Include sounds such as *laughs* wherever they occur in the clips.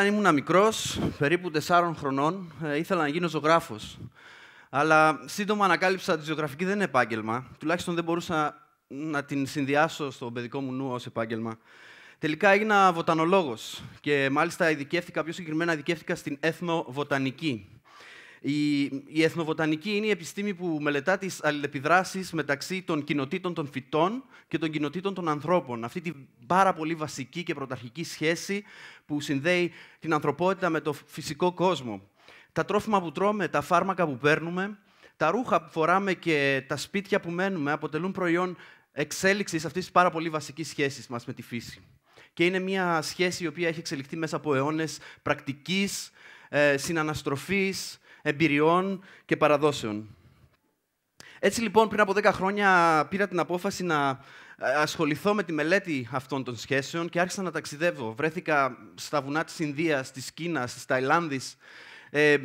Όταν ήμουν μικρός, περίπου 4 χρονών, ε, ήθελα να γίνω ζωγράφος. Αλλά σύντομα ανακάλυψα ότι η ζωγραφική δεν είναι επάγγελμα. Τουλάχιστον δεν μπορούσα να την συνδυάσω στο παιδικό μου νου ως επάγγελμα. Τελικά έγινα βοτανολόγος και μάλιστα ειδικεύτηκα, πιο συγκεκριμένα ειδικεύτηκα στην εθνοβοτανική. Η, η εθνοβοτανική είναι η επιστήμη που μελετά τις αλληλεπιδράσεις μεταξύ των κοινοτήτων των φυτών και των κοινοτήτων των ανθρώπων. Αυτή την πάρα πολύ βασική και πρωταρχική σχέση που συνδέει την ανθρωπότητα με το φυσικό κόσμο. Τα τρόφιμα που τρώμε, τα φάρμακα που παίρνουμε, τα ρούχα που φοράμε και τα σπίτια που μένουμε αποτελούν προϊόν εξέλιξης αυτής της πάρα πολύ βασικής σχέσης μας με τη φύση. Και είναι μια σχέση η οποία έχει εξελιχθεί μέσα από αιώνες πρακτικής, ε, εμπειριών και παραδόσεων. Έτσι λοιπόν, πριν από 10 χρόνια πήρα την απόφαση να ε, ασχοληθώ με τη μελέτη αυτών των σχέσεων και άρχισα να ταξιδεύω. Βρέθηκα στα βουνά της Ινδίας, της Κίνας, της Ταϊλάνδης. Ε,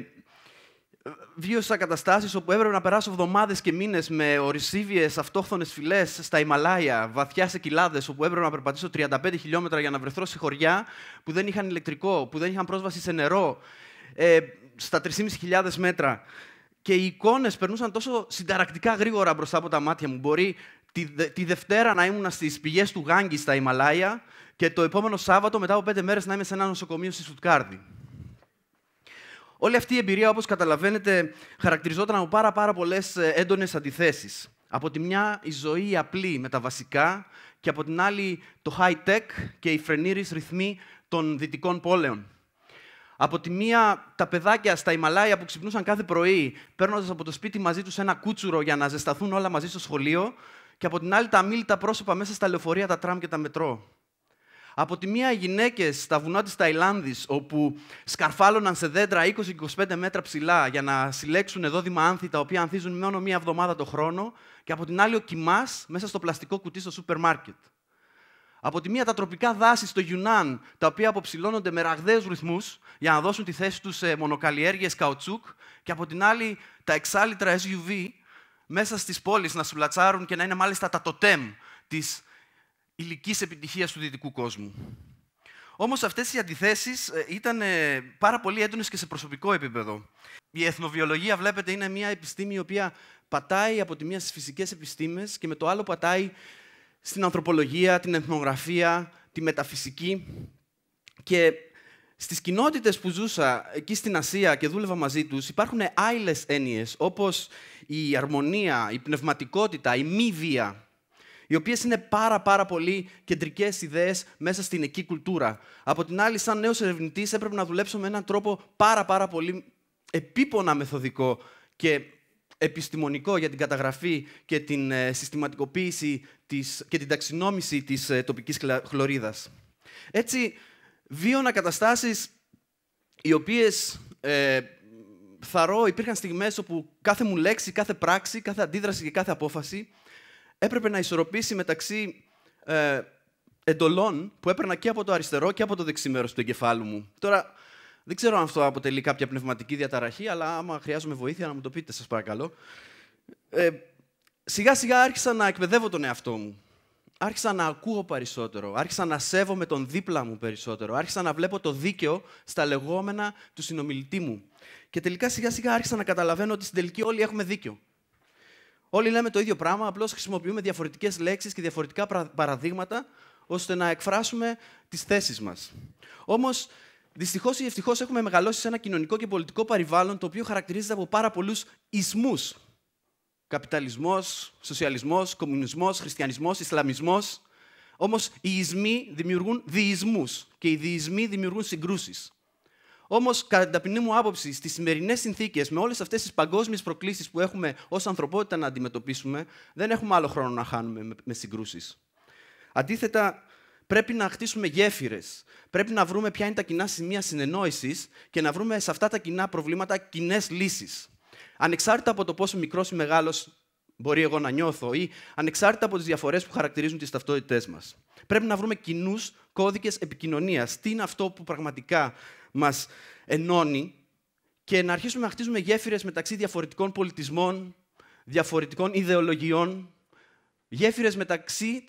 βίωσα καταστάσεις όπου έπρεπε να περάσω εβδομάδες και μήνες με ορισίβιες αυτόχθονες φυλές στα Ιμαλάια, βαθιά σε κοιλάδες, όπου έπρεπε να περπατήσω 35 χιλιόμετρα για να βρεθώ σε χωριά που δεν είχαν ηλεκτρικό, που δεν είχαν πρόσβαση σε νερό. Ε, στα 3.500 μέτρα. Και οι εικόνες περνούσαν τόσο συνταρακτικά γρήγορα μπροστά από τα μάτια μου. Μπορεί τη, Δευτέρα να ήμουν στις πηγές του Γάγκη στα Ιμαλάια και το επόμενο Σάββατο, μετά από πέντε μέρες, να είμαι σε ένα νοσοκομείο στη Σουτκάρδη. Όλη αυτή η εμπειρία, όπως καταλαβαίνετε, χαρακτηριζόταν από πάρα, πάρα πολλές ε, έντονες αντιθέσεις. Από τη μια η ζωή απλή με τα βασικά και από την άλλη το high-tech και οι φρενήρεις ρυθμοί των δυτικών πόλεων. Από τη μία, τα παιδάκια στα Ιμαλάια που ξυπνούσαν κάθε πρωί, παίρνοντας από το σπίτι μαζί τους ένα κούτσουρο για να ζεσταθούν όλα μαζί στο σχολείο, και από την άλλη, τα αμήλυτα πρόσωπα μέσα στα λεωφορεία, τα τραμ και τα μετρό. Από τη μία, οι γυναίκες στα βουνά της Ταϊλάνδης, όπου σκαρφάλωναν σε δέντρα 20-25 μέτρα ψηλά για να συλλέξουν εδώ άνθη, τα οποία ανθίζουν μόνο μία εβδομάδα το χρόνο, και από την άλλη, ο κοιμάς μέσα στο πλαστικό κουτί στο σούπερ μάρκετ. Από τη μία τα τροπικά δάση στο Γιουνάν, τα οποία αποψηλώνονται με ραγδαίους ρυθμούς για να δώσουν τη θέση τους σε μονοκαλλιέργειες καουτσούκ, και από την άλλη τα εξάλλητρα SUV μέσα στις πόλεις να σουλατσάρουν και να είναι μάλιστα τα τοτέμ της υλική επιτυχίας του δυτικού κόσμου. Όμως αυτές οι αντιθέσεις ε, ήταν ε, πάρα πολύ έντονες και σε προσωπικό επίπεδο. Η εθνοβιολογία, βλέπετε, είναι μια επιστήμη η οποία πατάει από τη μία στις φυσικές επιστήμες και με το άλλο πατάει στην ανθρωπολογία, την εθνογραφία, τη μεταφυσική. Και στις κοινότητες που ζούσα εκεί στην Ασία και δούλευα μαζί τους, υπάρχουν άλλες έννοιες, όπως η αρμονία, η πνευματικότητα, η μη βία, οι οποίες είναι πάρα πάρα πολύ κεντρικές ιδέες μέσα στην εκεί κουλτούρα. Από την άλλη, σαν νέος ερευνητής, έπρεπε να δουλέψω με έναν τρόπο πάρα πάρα πολύ επίπονα μεθοδικό και επιστημονικό για την καταγραφή και την ε, συστηματικοποίηση της, και την ταξινόμηση της ε, τοπικής χλωρίδας. Έτσι, βίωνα καταστάσεις οι οποίες ε, θαρώ υπήρχαν στιγμές όπου κάθε μου λέξη, κάθε πράξη, κάθε αντίδραση και κάθε απόφαση έπρεπε να ισορροπήσει μεταξύ ε, εντολών που έπαιρνα και από το αριστερό και από το δεξί μέρος του εγκεφάλου μου. Τώρα, δεν ξέρω αν αυτό αποτελεί κάποια πνευματική διαταραχή, αλλά άμα χρειάζομαι βοήθεια να μου το πείτε, σας παρακαλώ. Ε, σιγά σιγά άρχισα να εκπαιδεύω τον εαυτό μου. Άρχισα να ακούω περισσότερο, άρχισα να σέβομαι τον δίπλα μου περισσότερο, άρχισα να βλέπω το δίκαιο στα λεγόμενα του συνομιλητή μου. Και τελικά σιγά σιγά άρχισα να καταλαβαίνω ότι στην τελική όλοι έχουμε δίκιο. Όλοι λέμε το ίδιο πράγμα, απλώς χρησιμοποιούμε διαφορετικές λέξεις και διαφορετικά παραδείγματα ώστε να εκφράσουμε τις θέσεις μας. Όμως Δυστυχώς ή ευτυχώς έχουμε μεγαλώσει σε ένα κοινωνικό και πολιτικό περιβάλλον το οποίο χαρακτηρίζεται από πάρα πολλούς ισμούς. Καπιταλισμός, σοσιαλισμός, κομμουνισμός, χριστιανισμός, Ισλαμισμός. Όμως οι ισμοί δημιουργούν διεισμούς και οι διεισμοί δημιουργούν συγκρούσεις. Όμως, κατά την ταπεινή μου άποψη, στις σημερινές συνθήκες, με όλες αυτές τις παγκόσμιες προκλήσεις που έχουμε ως ανθρωπότητα να αντιμετωπίσουμε, δεν έχουμε άλλο χρόνο να χάνουμε με συγκρούσεις. Αντίθετα, πρέπει να χτίσουμε γέφυρες. Πρέπει να βρούμε ποια είναι τα κοινά σημεία συνεννόησης και να βρούμε σε αυτά τα κοινά προβλήματα κοινές λύσεις. Ανεξάρτητα από το πόσο μικρός ή μεγάλος μπορεί εγώ να νιώθω ή ανεξάρτητα από τις διαφορές που χαρακτηρίζουν τις ταυτότητές μας. Πρέπει να βρούμε κοινούς κώδικες επικοινωνίας. Τι είναι αυτό που πραγματικά μας ενώνει και να αρχίσουμε να χτίζουμε γέφυρες μεταξύ διαφορετικών πολιτισμών, διαφορετικών ιδεολογιών, Γέφυρες μεταξύ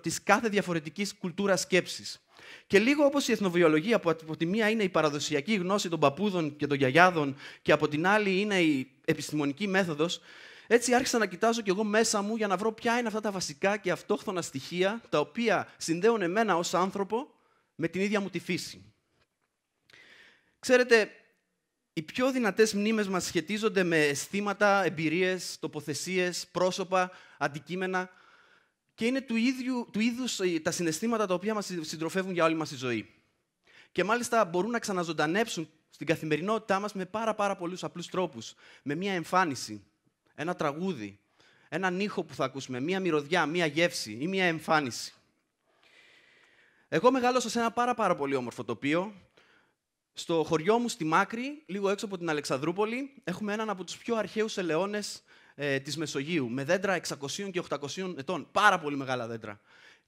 τη κάθε διαφορετικής κουλτούρας σκέψης. Και λίγο όπως η εθνοβιολογία, που από τη μία είναι η παραδοσιακή γνώση των παππούδων και των γιαγιάδων και από την άλλη είναι η επιστημονική μέθοδος, έτσι άρχισα να κοιτάζω κι εγώ μέσα μου για να βρω ποια είναι αυτά τα βασικά και αυτόχθονα στοιχεία τα οποία συνδέουν εμένα ως άνθρωπο με την ίδια μου τη φύση. Ξέρετε, οι πιο δυνατές μνήμες μας σχετίζονται με αισθήματα, εμπειρίες, τοποθεσίες, πρόσωπα, αντικείμενα και είναι του, ίδιου, του ε, τα συναισθήματα τα οποία μας συντροφεύουν για όλη μας τη ζωή. Και μάλιστα μπορούν να ξαναζωντανέψουν στην καθημερινότητά μας με πάρα, πάρα πολλούς απλούς τρόπους. Με μία εμφάνιση, ένα τραγούδι, έναν ήχο που θα ακούσουμε, μία μυρωδιά, μία γεύση ή μία εμφάνιση. Εγώ μεγάλωσα σε ένα πάρα, πάρα πολύ όμορφο τοπίο, στο χωριό μου στη Μάκρη, λίγο έξω από την Αλεξανδρούπολη, έχουμε έναν από τους πιο αρχαίους ελαιώνες ε, της Μεσογείου, με δέντρα 600 και 800 ετών, πάρα πολύ μεγάλα δέντρα.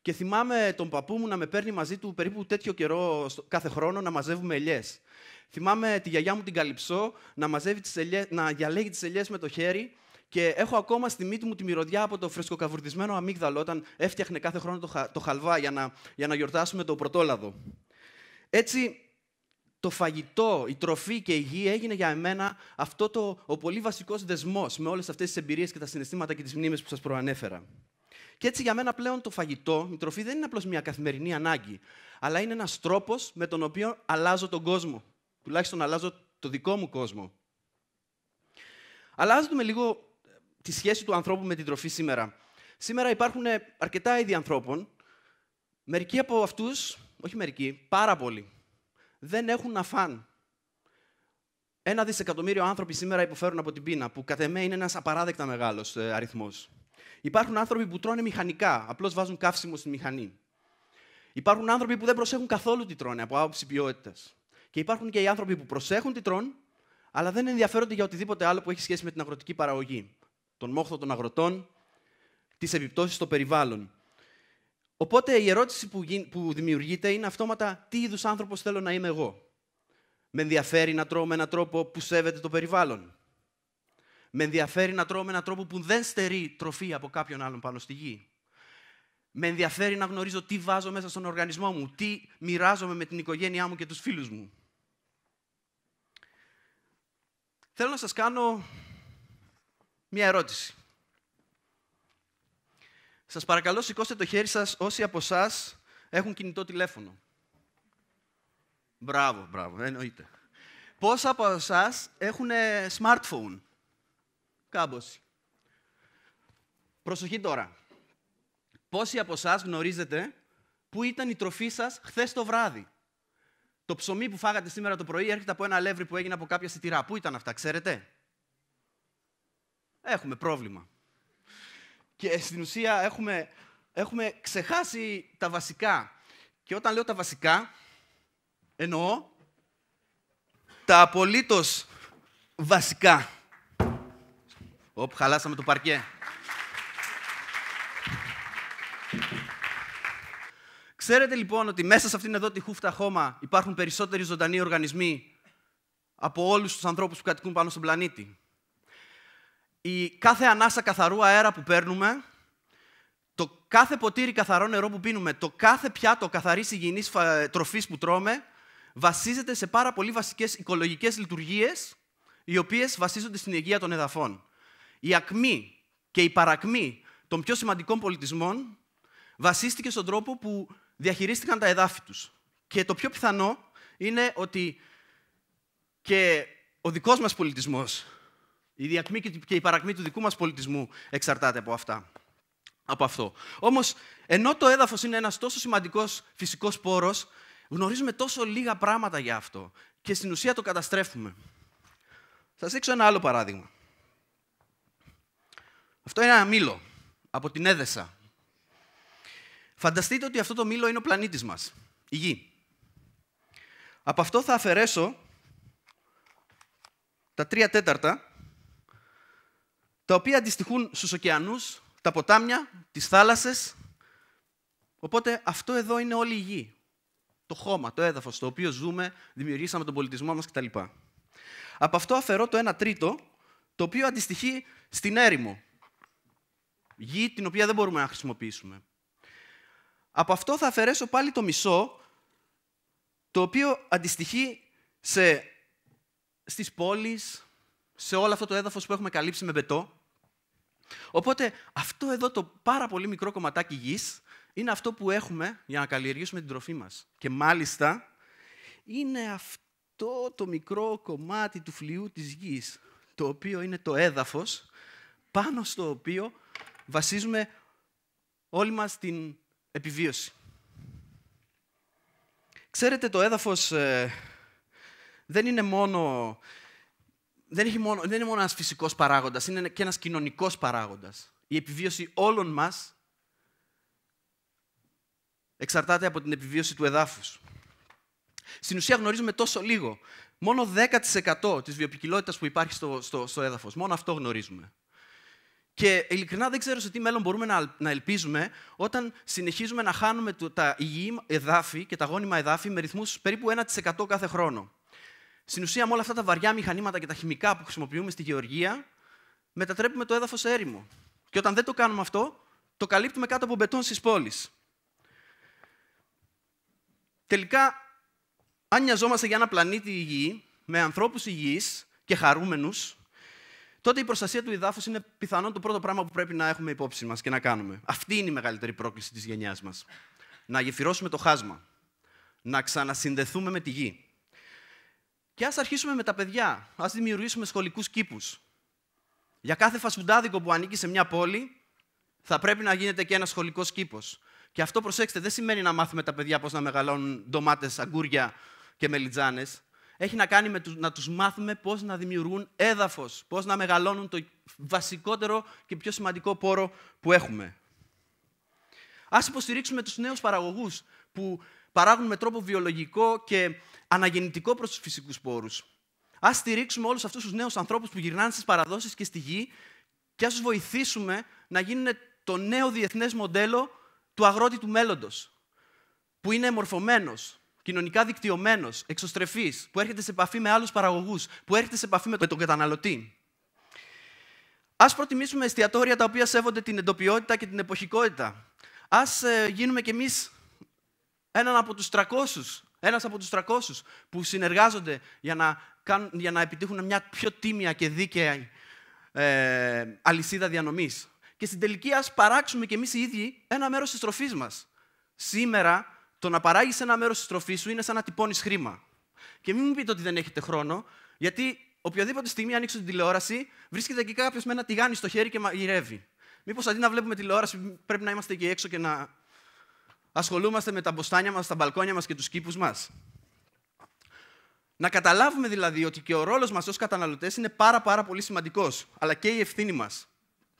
Και θυμάμαι τον παππού μου να με παίρνει μαζί του περίπου τέτοιο καιρό κάθε χρόνο να μαζεύουμε ελιές. Θυμάμαι τη γιαγιά μου την Καλυψό να, μαζεύει τις ελιές, να διαλέγει τις ελιές με το χέρι και έχω ακόμα στη μύτη μου τη μυρωδιά από το φρεσκοκαβουρδισμένο αμύγδαλο όταν έφτιαχνε κάθε χρόνο το, το χαλβά για να, για να γιορτάσουμε το πρωτόλαδο. Έτσι, το φαγητό, η τροφή και η γη έγινε για εμένα αυτό το, ο πολύ βασικός δεσμός με όλες αυτές τις εμπειρίες και τα συναισθήματα και τις μνήμες που σας προανέφερα. Και έτσι για μένα πλέον το φαγητό, η τροφή δεν είναι απλώς μια καθημερινή ανάγκη, αλλά είναι ένας τρόπος με τον οποίο αλλάζω τον κόσμο. Τουλάχιστον αλλάζω το δικό μου κόσμο. Αλλάζουμε λίγο ε, τη σχέση του ανθρώπου με την τροφή σήμερα. Σήμερα υπάρχουν ε, αρκετά είδη ανθρώπων. Μερικοί από αυτούς όχι μερικοί, πάρα πολλοί, δεν έχουν να φάνε. Ένα δισεκατομμύριο άνθρωποι σήμερα υποφέρουν από την πείνα, που κατά εμέ είναι ένας απαράδεκτα μεγάλος ε, αριθμός. Υπάρχουν άνθρωποι που τρώνε μηχανικά, απλώς βάζουν καύσιμο στη μηχανή. Υπάρχουν άνθρωποι που δεν προσέχουν καθόλου τι τρώνε από άποψη ποιότητας. Και υπάρχουν και οι άνθρωποι που προσέχουν τι τρώνε, αλλά δεν ενδιαφέρονται για οτιδήποτε άλλο που έχει σχέση με την αγροτική παραγωγή. Τον μόχθο των αγροτών, τις επιπτώσεις στο περιβάλλον. Οπότε η ερώτηση που, που δημιουργείται είναι αυτόματα τι είδους άνθρωπος θέλω να είμαι εγώ. Με ενδιαφέρει να τρώω με έναν τρόπο που σέβεται το περιβάλλον. Με ενδιαφέρει να τρώω με έναν τρόπο που δεν στερεί τροφή από κάποιον άλλον πάνω στη γη. Με ενδιαφέρει να γνωρίζω τι βάζω μέσα στον οργανισμό μου, τι μοιράζομαι με την οικογένειά μου και τους φίλους μου. Θέλω να σας κάνω μία ερώτηση. Σας παρακαλώ σηκώστε το χέρι σας όσοι από εσά έχουν κινητό τηλέφωνο. Μπράβο, μπράβο, εννοείται. Πόσα από εσά έχουν smartphone. Κάμποση. Προσοχή τώρα. Πόσοι από εσά γνωρίζετε πού ήταν η τροφή σας χθες το βράδυ. Το ψωμί που φάγατε σήμερα το πρωί έρχεται από ένα αλεύρι που έγινε από κάποια σιτηρά. Πού ήταν αυτά, ξέρετε. Έχουμε πρόβλημα. Και στην ουσία έχουμε, έχουμε ξεχάσει τα βασικά. Και όταν λέω τα βασικά, εννοώ τα απολύτως βασικά. Οπ, χαλάσαμε το παρκέ. Ξέρετε λοιπόν ότι μέσα σε αυτήν εδώ τη χούφτα χώμα υπάρχουν περισσότεροι ζωντανοί οργανισμοί από όλους τους ανθρώπους που κατοικούν πάνω στον πλανήτη η κάθε ανάσα καθαρού αέρα που παίρνουμε, το κάθε ποτήρι καθαρό νερό που πίνουμε, το κάθε πιάτο καθαρής υγιεινής τροφής που τρώμε, βασίζεται σε πάρα πολύ βασικές οικολογικές λειτουργίες, οι οποίες βασίζονται στην υγεία των εδαφών. Η ακμή και η παρακμή των πιο σημαντικών πολιτισμών βασίστηκε στον τρόπο που διαχειρίστηκαν τα εδάφη τους. Και το πιο πιθανό είναι ότι και ο δικός μας πολιτισμός η διακμή και η παρακμή του δικού μας πολιτισμού εξαρτάται από αυτά. Από αυτό. Όμως, ενώ το έδαφος είναι ένας τόσο σημαντικός φυσικός πόρος, γνωρίζουμε τόσο λίγα πράγματα για αυτό και στην ουσία το καταστρέφουμε. Θα σας δείξω ένα άλλο παράδειγμα. Αυτό είναι ένα μήλο από την Έδεσα. Φανταστείτε ότι αυτό το μήλο είναι ο πλανήτης μας, η Γη. Από αυτό θα αφαιρέσω τα τρία τέταρτα τα οποία αντιστοιχούν στους ωκεανούς, τα ποτάμια, τις θάλασσες. Οπότε αυτό εδώ είναι όλη η γη. Το χώμα, το έδαφος, στο οποίο ζούμε, δημιουργήσαμε τον πολιτισμό μας κτλ. Από αυτό αφαιρώ το 1 τρίτο, το οποίο αντιστοιχεί στην έρημο. Γη την οποία δεν μπορούμε να χρησιμοποιήσουμε. Από αυτό θα αφαιρέσω πάλι το μισό, το οποίο αντιστοιχεί σε, στις πόλεις, σε όλο αυτό το έδαφος που έχουμε καλύψει με πετό. Οπότε αυτό εδώ το πάρα πολύ μικρό κομματάκι γης είναι αυτό που έχουμε για να καλλιεργήσουμε την τροφή μας. Και μάλιστα είναι αυτό το μικρό κομμάτι του φλοιού της γης, το οποίο είναι το έδαφος, πάνω στο οποίο βασίζουμε όλη μας την επιβίωση. Ξέρετε, το έδαφος ε, δεν είναι μόνο δεν, έχει μόνο, είναι μόνο ένας φυσικός παράγοντας, είναι και ένας κοινωνικός παράγοντας. Η επιβίωση όλων μας εξαρτάται από την επιβίωση του εδάφους. Στην ουσία γνωρίζουμε τόσο λίγο. Μόνο 10% της βιοπικιλότητας που υπάρχει στο, στο, στο έδαφος. Μόνο αυτό γνωρίζουμε. Και ειλικρινά δεν ξέρω σε τι μέλλον μπορούμε να ελπίζουμε όταν συνεχίζουμε να χάνουμε τα υγιή εδάφη και τα γόνιμα εδάφη με ρυθμούς περίπου 1% κάθε χρόνο. Στην ουσία, με όλα αυτά τα βαριά μηχανήματα και τα χημικά που χρησιμοποιούμε στη γεωργία, μετατρέπουμε το έδαφος σε έρημο. Και όταν δεν το κάνουμε αυτό, το καλύπτουμε κάτω από μπετόν στις πόλεις. Τελικά, αν νοιαζόμαστε για ένα πλανήτη υγιή, με ανθρώπους υγιείς και χαρούμενους, τότε η προστασία του υδάφου είναι πιθανόν το πρώτο πράγμα που πρέπει να έχουμε υπόψη μας και να κάνουμε. Αυτή είναι η μεγαλύτερη πρόκληση της γενιάς μας. Να γεφυρώσουμε το χάσμα. Να ξανασυνδεθούμε με τη γη. Και ας αρχίσουμε με τα παιδιά. Ας δημιουργήσουμε σχολικούς κήπους. Για κάθε φασουντάδικο που ανήκει σε μια πόλη, θα πρέπει να γίνεται και ένας σχολικός κήπος. Και αυτό, προσέξτε, δεν σημαίνει να μάθουμε τα παιδιά πώς να μεγαλώνουν ντομάτες, αγκούρια και μελιτζάνες. Έχει να κάνει με να τους μάθουμε πώς να δημιουργούν έδαφος, πώς να μεγαλώνουν το βασικότερο και πιο σημαντικό πόρο που έχουμε. Ας υποστηρίξουμε τους νέους παραγωγούς που παράγουν με τρόπο βιολογικό και αναγεννητικό προς τους φυσικούς πόρους. Ας στηρίξουμε όλους αυτούς τους νέους ανθρώπους που γυρνάνε στις παραδόσεις και στη γη και ας τους βοηθήσουμε να γίνουν το νέο διεθνές μοντέλο του αγρότη του μέλλοντος. Που είναι μορφωμένος, κοινωνικά δικτυωμένος, εξωστρεφής, που έρχεται σε επαφή με άλλους παραγωγούς, που έρχεται σε επαφή με τον καταναλωτή. Ας προτιμήσουμε εστιατόρια τα οποία σέβονται την εντοπιότητα και την εποχικότητα. Ας ε, γίνουμε κι εμείς έναν από τους 300 ένας από τους 300 που συνεργάζονται για να, κάνουν, για να επιτύχουν μια πιο τίμια και δίκαια ε, αλυσίδα διανομής. Και στην τελική ας παράξουμε κι εμείς οι ίδιοι ένα μέρος της τροφής μας. Σήμερα το να παράγεις ένα μέρος της τροφής σου είναι σαν να τυπώνεις χρήμα. Και μην μου πείτε ότι δεν έχετε χρόνο, γιατί οποιαδήποτε στιγμή ανοίξω την τηλεόραση, βρίσκεται εκεί κάποιος με ένα τηγάνι στο χέρι και μαγειρεύει. Μήπως αντί να βλέπουμε τηλεόραση, πρέπει να είμαστε εκεί έξω και να ασχολούμαστε με τα μποστάνια μας, τα μπαλκόνια μας και τους κήπους μας. Να καταλάβουμε δηλαδή ότι και ο ρόλος μας ως καταναλωτές είναι πάρα πάρα πολύ σημαντικός, αλλά και η ευθύνη μας.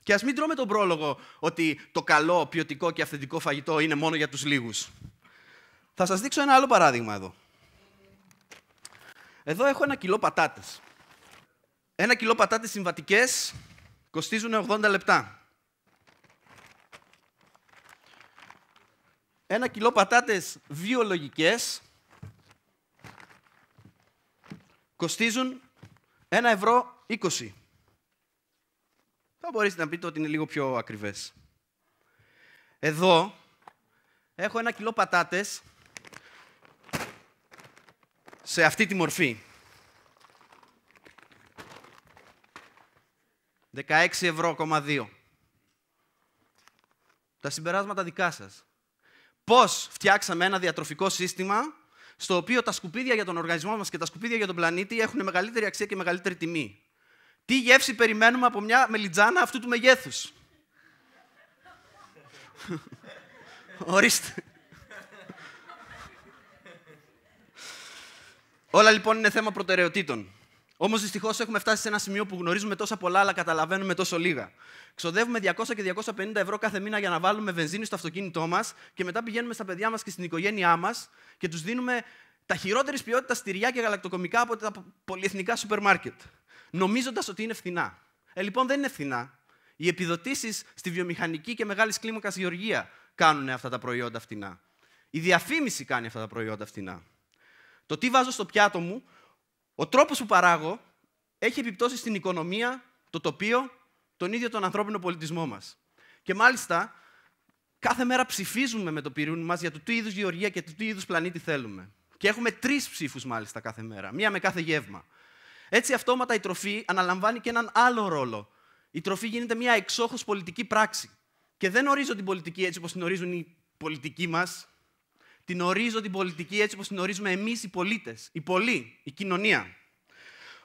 Και ας μην τρώμε τον πρόλογο ότι το καλό, ποιοτικό και αυθεντικό φαγητό είναι μόνο για τους λίγους. Θα σας δείξω ένα άλλο παράδειγμα εδώ. Εδώ έχω ένα κιλό πατάτες. Ένα κιλό πατάτες συμβατικές κοστίζουν 80 λεπτά. ένα κιλό πατάτες βιολογικές κοστίζουν 1 ευρώ 20. Θα μπορείτε να πείτε ότι είναι λίγο πιο ακριβές. Εδώ έχω ένα κιλό πατάτες σε αυτή τη μορφή. 16 ευρώ, Τα συμπεράσματα δικά σας. Πώς φτιάξαμε ένα διατροφικό σύστημα στο οποίο τα σκουπίδια για τον οργανισμό μας και τα σκουπίδια για τον πλανήτη έχουν μεγαλύτερη αξία και μεγαλύτερη τιμή. Τι γεύση περιμένουμε από μια μελιτζάνα αυτού του μεγέθους. *laughs* Ορίστε. Όλα λοιπόν είναι θέμα προτεραιοτήτων. Όμως δυστυχώς έχουμε φτάσει σε ένα σημείο που γνωρίζουμε τόσα πολλά, αλλά καταλαβαίνουμε τόσο λίγα. Ξοδεύουμε 200 και 250 ευρώ κάθε μήνα για να βάλουμε βενζίνη στο αυτοκίνητό μας και μετά πηγαίνουμε στα παιδιά μας και στην οικογένειά μας και τους δίνουμε τα χειρότερη ποιότητα στηρια και γαλακτοκομικά από τα πολυεθνικά σούπερ μάρκετ, νομίζοντας ότι είναι φθηνά. Ε, λοιπόν, δεν είναι φθηνά. Οι επιδοτήσεις στη βιομηχανική και μεγάλης κλίμακας γεωργία κάνουν αυτά τα προϊόντα φθηνά. Η διαφήμιση κάνει αυτά τα προϊόντα φθηνά. Το τι βάζω στο πιάτο μου ο τρόπος που παράγω έχει επιπτώσει στην οικονομία, το τοπίο, τον ίδιο τον ανθρώπινο πολιτισμό μας. Και μάλιστα, κάθε μέρα ψηφίζουμε με το πυρούνι μας για το τι είδους γεωργία και το τι είδους πλανήτη θέλουμε. Και έχουμε τρεις ψήφους μάλιστα κάθε μέρα, μία με κάθε γεύμα. Έτσι, αυτόματα η τροφή αναλαμβάνει και έναν άλλο ρόλο. Η τροφή γίνεται μια εξόχως πολιτική πράξη. Και δεν ορίζω την πολιτική έτσι όπως την ορίζουν οι πολιτικοί μας, την ορίζω την πολιτική έτσι όπως την ορίζουμε εμείς οι πολίτες, οι πολλοί, η κοινωνία.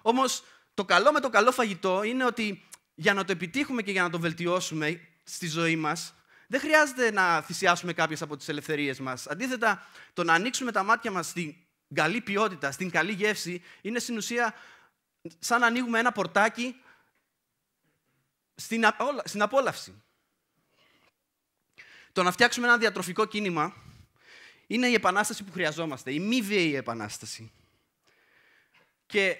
Όμως το καλό με το καλό φαγητό είναι ότι για να το επιτύχουμε και για να το βελτιώσουμε στη ζωή μας, δεν χρειάζεται να θυσιάσουμε κάποιες από τις ελευθερίες μας. Αντίθετα, το να ανοίξουμε τα μάτια μας στην καλή ποιότητα, στην καλή γεύση, είναι στην ουσία σαν να ανοίγουμε ένα πορτάκι στην απόλαυση. Το να φτιάξουμε ένα διατροφικό κίνημα είναι η επανάσταση που χρειαζόμαστε, η μη βίαιη επανάσταση. Και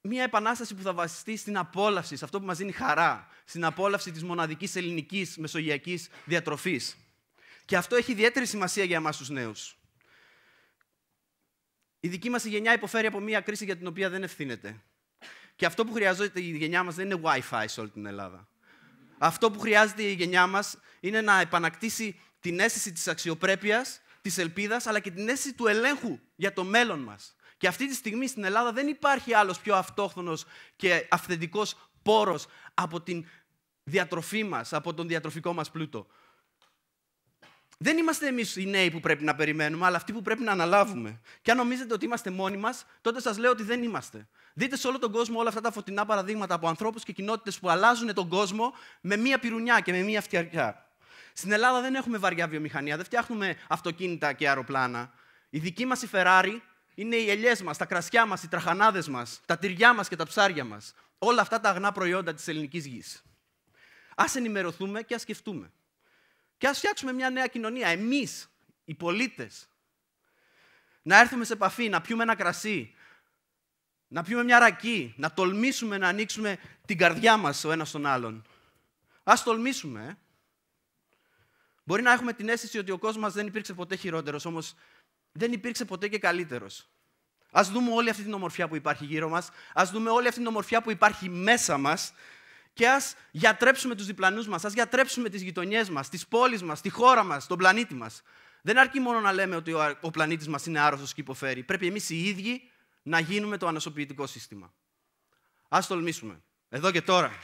μια επανάσταση που θα βασιστεί στην απόλαυση, σε αυτό που μας δίνει χαρά, στην απόλαυση της μοναδικής ελληνικής μεσογειακής διατροφής. Και αυτό έχει ιδιαίτερη σημασία για εμάς τους νέους. Η δική μας γενιά υποφέρει από μια κρίση για την οποία δεν ευθύνεται. Και αυτό που χρειάζεται η γενιά μας δεν είναι Wi-Fi σε όλη την Ελλάδα. Αυτό που χρειάζεται η γενιά μας είναι να επανακτήσει την αίσθηση της αξιοπρέπειας της ελπίδας, αλλά και την αίσθηση του ελέγχου για το μέλλον μας. Και αυτή τη στιγμή στην Ελλάδα δεν υπάρχει άλλος πιο αυτόχθονος και αυθεντικός πόρος από την διατροφή μας, από τον διατροφικό μας πλούτο. Δεν είμαστε εμείς οι νέοι που πρέπει να περιμένουμε, αλλά αυτοί που πρέπει να αναλάβουμε. Και αν νομίζετε ότι είμαστε μόνοι μας, τότε σας λέω ότι δεν είμαστε. Δείτε σε όλο τον κόσμο όλα αυτά τα φωτεινά παραδείγματα από ανθρώπους και κοινότητες που αλλάζουν τον κόσμο με μία πυρουνιά και με μία φτιαριά. Στην Ελλάδα δεν έχουμε βαριά βιομηχανία, δεν φτιάχνουμε αυτοκίνητα και αεροπλάνα. Η δική μας η Ferrari είναι οι ελιές μας, τα κρασιά μας, οι τραχανάδες μας, τα τυριά μας και τα ψάρια μας. Όλα αυτά τα αγνά προϊόντα της ελληνικής γης. Ας ενημερωθούμε και ας σκεφτούμε. Και ας φτιάξουμε μια νέα κοινωνία. Εμείς, οι πολίτες. Να έρθουμε σε επαφή, να πιούμε ένα κρασί, να πιούμε μια ρακή, να τολμήσουμε να ανοίξουμε την καρδιά μας ο ένας τον άλλον. Ας τολμήσουμε, ε. Μπορεί να έχουμε την αίσθηση ότι ο κόσμος μα δεν υπήρξε ποτέ χειρότερος, όμως δεν υπήρξε ποτέ και καλύτερος. Ας δούμε όλη αυτή την ομορφιά που υπάρχει γύρω μας, ας δούμε όλη αυτή την ομορφιά που υπάρχει μέσα μας και ας γιατρέψουμε τους διπλανούς μας, ας γιατρέψουμε τις γειτονιές μας, τις πόλεις μας, τη χώρα μας, τον πλανήτη μας. Δεν αρκεί μόνο να λέμε ότι ο πλανήτης μας είναι άρρωστος και υποφέρει. Πρέπει εμείς οι ίδιοι να γίνουμε το ανασωπητικό σύστημα. Ας τολμήσουμε. Εδώ και τώρα.